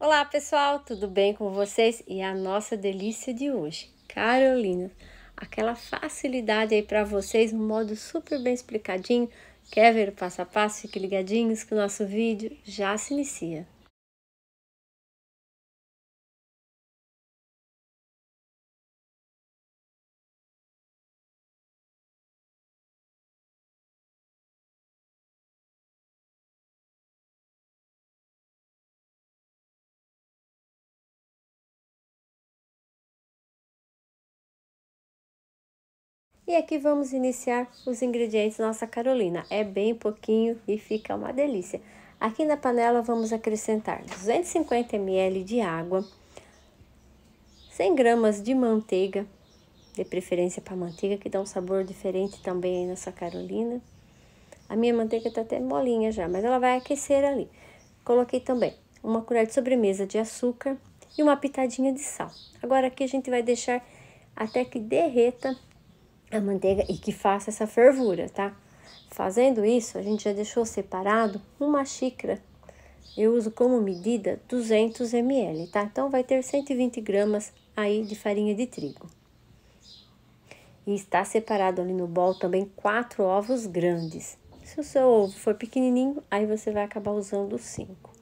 Olá pessoal, tudo bem com vocês? E a nossa delícia de hoje, Carolina. Aquela facilidade aí para vocês, um modo super bem explicadinho. Quer ver o passo a passo? Fique ligadinhos que o nosso vídeo já se inicia. E aqui vamos iniciar os ingredientes nossa carolina. É bem pouquinho e fica uma delícia. Aqui na panela vamos acrescentar 250 ml de água, 100 gramas de manteiga, de preferência para manteiga, que dá um sabor diferente também aí nessa carolina. A minha manteiga está até molinha já, mas ela vai aquecer ali. Coloquei também uma colher de sobremesa de açúcar e uma pitadinha de sal. Agora aqui a gente vai deixar até que derreta a manteiga e que faça essa fervura, tá? Fazendo isso, a gente já deixou separado uma xícara. Eu uso como medida 200 ml, tá? Então, vai ter 120 gramas aí de farinha de trigo. E está separado ali no bol também quatro ovos grandes. Se o seu ovo for pequenininho, aí você vai acabar usando cinco.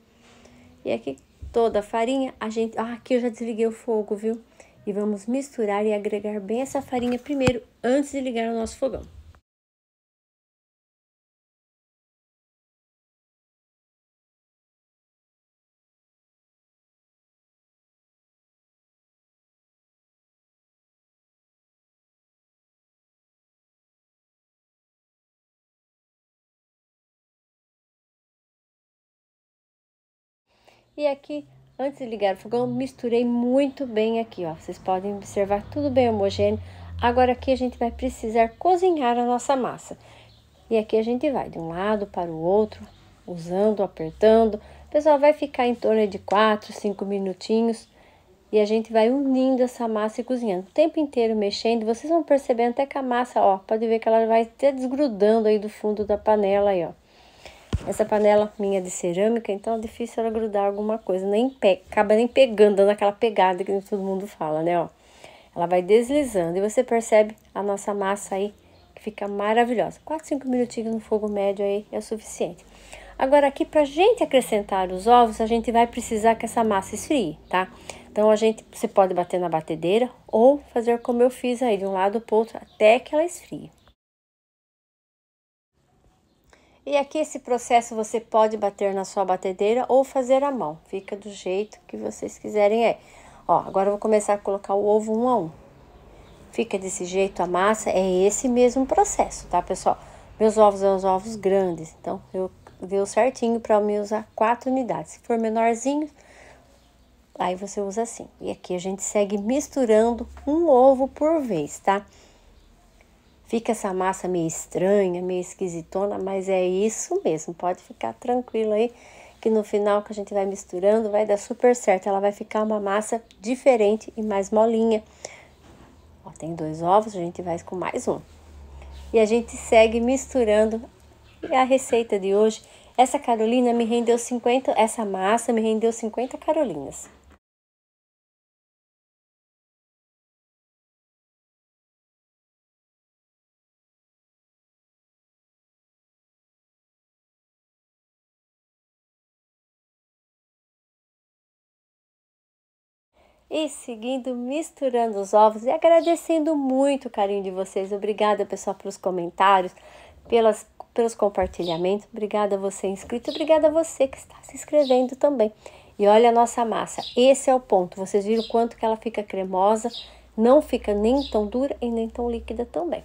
E aqui toda a farinha, a gente... Ah, aqui eu já desliguei o fogo, viu? e vamos misturar e agregar bem essa farinha primeiro antes de ligar o nosso fogão. E aqui Antes de ligar o fogão, misturei muito bem aqui, ó. Vocês podem observar tudo bem homogêneo. Agora aqui a gente vai precisar cozinhar a nossa massa. E aqui a gente vai de um lado para o outro, usando, apertando. pessoal vai ficar em torno de 4, 5 minutinhos. E a gente vai unindo essa massa e cozinhando o tempo inteiro mexendo. Vocês vão percebendo até que a massa, ó, pode ver que ela vai até desgrudando aí do fundo da panela aí, ó. Essa panela minha é de cerâmica, então é difícil ela grudar alguma coisa. Nem pe... acaba nem pegando, dando aquela pegada que todo mundo fala, né? Ó, ela vai deslizando e você percebe a nossa massa aí que fica maravilhosa. 4, 5 minutinhos no fogo médio aí é o suficiente. Agora aqui pra gente acrescentar os ovos, a gente vai precisar que essa massa esfrie, tá? Então a gente, você pode bater na batedeira ou fazer como eu fiz aí, de um lado pro outro, até que ela esfrie. E aqui esse processo você pode bater na sua batedeira ou fazer à mão. Fica do jeito que vocês quiserem é. Ó, agora eu vou começar a colocar o ovo um a um. Fica desse jeito a massa, é esse mesmo processo, tá, pessoal? Meus ovos são os ovos grandes, então eu deu certinho para me usar quatro unidades. Se for menorzinho, aí você usa assim. E aqui a gente segue misturando um ovo por vez, tá? Tá? Fica essa massa meio estranha, meio esquisitona, mas é isso mesmo. Pode ficar tranquilo aí, que no final que a gente vai misturando vai dar super certo. Ela vai ficar uma massa diferente e mais molinha. Ó, tem dois ovos, a gente vai com mais um. E a gente segue misturando. E a receita de hoje, essa Carolina me rendeu 50, essa massa me rendeu 50 Carolinas. e seguindo misturando os ovos e agradecendo muito o carinho de vocês. Obrigada, pessoal, pelos comentários, pelas, pelos compartilhamentos. Obrigada a você inscrito, obrigada a você que está se inscrevendo também. E olha a nossa massa, esse é o ponto. Vocês viram quanto que ela fica cremosa, não fica nem tão dura e nem tão líquida também.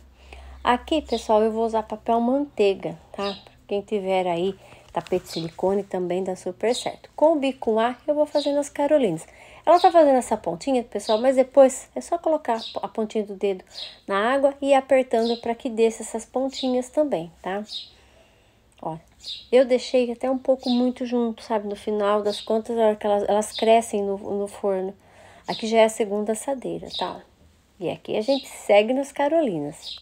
Aqui, pessoal, eu vou usar papel manteiga, tá? Quem tiver aí tapete silicone também dá super certo. Com o bicum A, eu vou fazendo as carolinas. Ela tá fazendo essa pontinha, pessoal, mas depois é só colocar a pontinha do dedo na água e ir apertando para que desça essas pontinhas também, tá? Ó, eu deixei até um pouco muito junto, sabe? No final das contas, a hora que elas, elas crescem no, no forno. Aqui já é a segunda assadeira, tá? E aqui a gente segue nas Carolinas.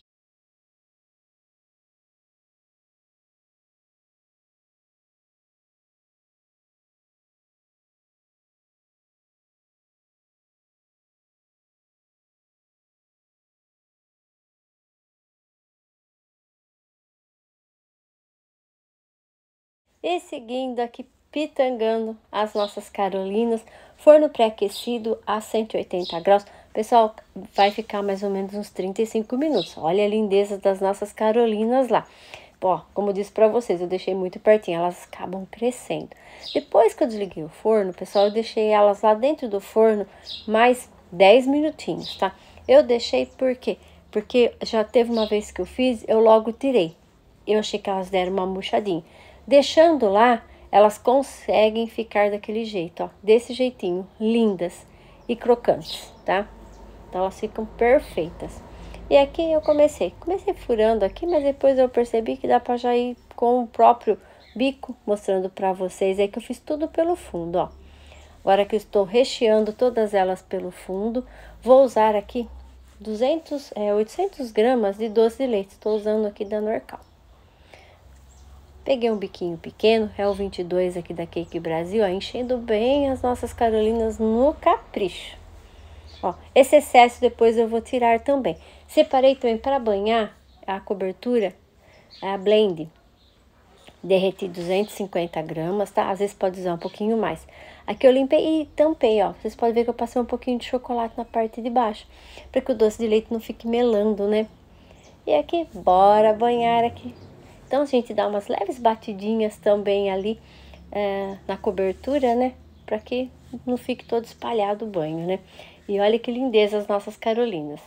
E seguindo aqui pitangando as nossas carolinas, forno pré-aquecido a 180 graus. Pessoal, vai ficar mais ou menos uns 35 minutos. Olha a lindeza das nossas carolinas lá. Bom, como eu disse para vocês, eu deixei muito pertinho, elas acabam crescendo. Depois que eu desliguei o forno, pessoal, eu deixei elas lá dentro do forno mais 10 minutinhos, tá? Eu deixei por quê? Porque já teve uma vez que eu fiz, eu logo tirei. Eu achei que elas deram uma murchadinha. Deixando lá, elas conseguem ficar daquele jeito, ó, desse jeitinho, lindas e crocantes, tá? Então elas ficam perfeitas. E aqui eu comecei, comecei furando aqui, mas depois eu percebi que dá pra já ir com o próprio bico, mostrando pra vocês aí que eu fiz tudo pelo fundo, ó. Agora que eu estou recheando todas elas pelo fundo, vou usar aqui 200, é, 800 gramas de doce de leite, estou usando aqui da Norcal. Peguei um biquinho pequeno, é o 22 aqui da Cake Brasil, ó, enchendo bem as nossas carolinas no capricho. Ó, esse excesso depois eu vou tirar também. Separei também para banhar a cobertura, a blend. Derreti 250 gramas, tá? Às vezes pode usar um pouquinho mais. Aqui eu limpei e tampei, ó. Vocês podem ver que eu passei um pouquinho de chocolate na parte de baixo. para que o doce de leite não fique melando, né? E aqui, bora banhar aqui então a gente dá umas leves batidinhas também ali é, na cobertura, né? Para que não fique todo espalhado o banho, né? E olha que lindeza as nossas carolinas.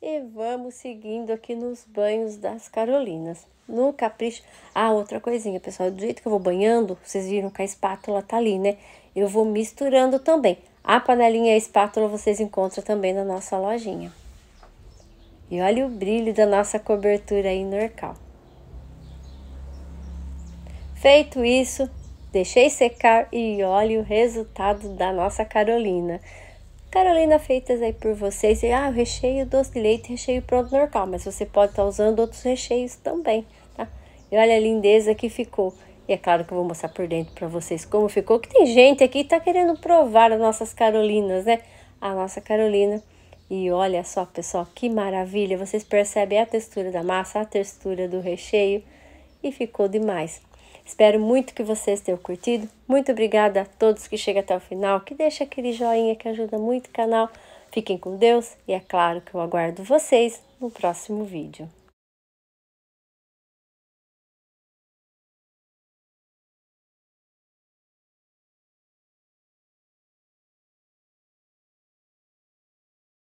E vamos seguindo aqui nos banhos das carolinas. No capricho... Ah, outra coisinha, pessoal. Do jeito que eu vou banhando, vocês viram que a espátula tá ali, né? Eu vou misturando também. A panelinha e a espátula vocês encontram também na nossa lojinha. E olha o brilho da nossa cobertura aí norcal. Feito isso, deixei secar e olhe o resultado da nossa Carolina. Carolina feitas aí por vocês. E, ah, o recheio doce de leite, recheio pronto normal. Mas você pode estar tá usando outros recheios também, tá? E olha a lindeza que ficou. E é claro que eu vou mostrar por dentro para vocês como ficou. Que tem gente aqui que tá querendo provar as nossas Carolinas, né? A nossa Carolina e olha só, pessoal, que maravilha! Vocês percebem a textura da massa, a textura do recheio e ficou demais. Espero muito que vocês tenham curtido. Muito obrigada a todos que chegam até o final, que deixa aquele joinha que ajuda muito o canal. Fiquem com Deus e é claro que eu aguardo vocês no próximo vídeo.